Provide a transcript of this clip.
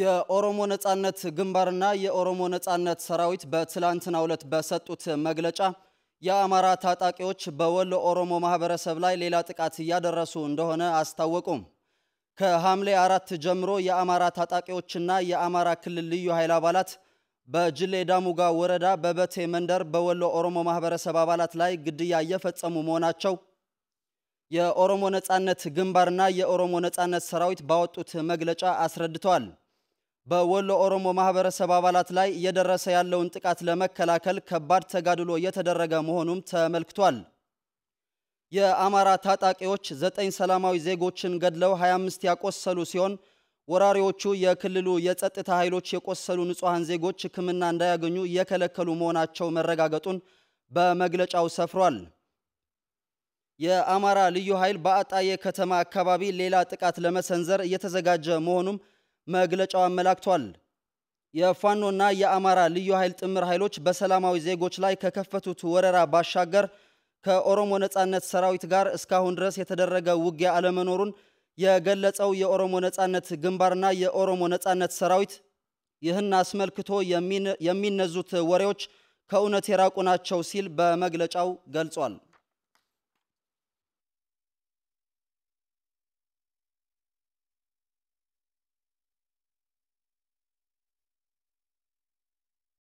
የኦሮሞ ነጻነት ግንባርና የኦሮሞ ነጻነት ሰራዊት በትላንትናው ዕለት በሰጡት መግለጫ የአማራ ታጣቂዎች በወሎ ኦሮሞ ማህበረሰብ ላይ ሌላ ጥቃት እያደረሱ እንደሆነ አስታወቁም። ከሐምሌ አራት ጀምሮ የአማራ ታጣቂዎችና የአማራ ክልል ልዩ ኃይል አባላት በጅሌ ዳሙጋ ወረዳ በበቴ መንደር በወሎ ኦሮሞ ማህበረሰብ አባላት ላይ ግድያ እየፈጸሙ መሆናቸው የኦሮሞ ነጻነት ግንባርና የኦሮሞ ነጻነት ሰራዊት ባወጡት መግለጫ አስረድተዋል። በወሎ ኦሮሞ ማህበረሰብ አባላት ላይ እየደረሰ ያለውን ጥቃት ለመከላከል ከባድ ተጋድሎ እየተደረገ መሆኑም ተመልክቷል። የአማራ ታጣቂዎች ዘጠኝ ሰላማዊ ዜጎችን ገድለው 25 ያቆሰሉ ሲሆን ወራሪዎቹ የክልሉ የጸጥታ ኃይሎች የቆሰሉ ንጹሐን ዜጎች ሕክምና እንዳያገኙ እየከለከሉ መሆናቸው መረጋገጡን በመግለጫው ሰፍሯል። የአማራ ልዩ ኃይል በአጣዬ ከተማ አካባቢ ሌላ ጥቃት ለመሰንዘር እየተዘጋጀ መሆኑም መግለጫው አመላክቷል። የፋኖና የአማራ ልዩ ኃይል ጥምር ኃይሎች በሰላማዊ ዜጎች ላይ ከከፈቱት ወረራ ባሻገር ከኦሮሞ ነጻነት ሰራዊት ጋር እስካሁን ድረስ የተደረገ ውጊያ አለመኖሩን የገለጸው የኦሮሞ ነጻነት ግንባርና የኦሮሞ ነጻነት ሰራዊት ይህን አስመልክቶ የሚነዙት ወሬዎች ከእውነት የራቁ ናቸው ሲል በመግለጫው ገልጿል።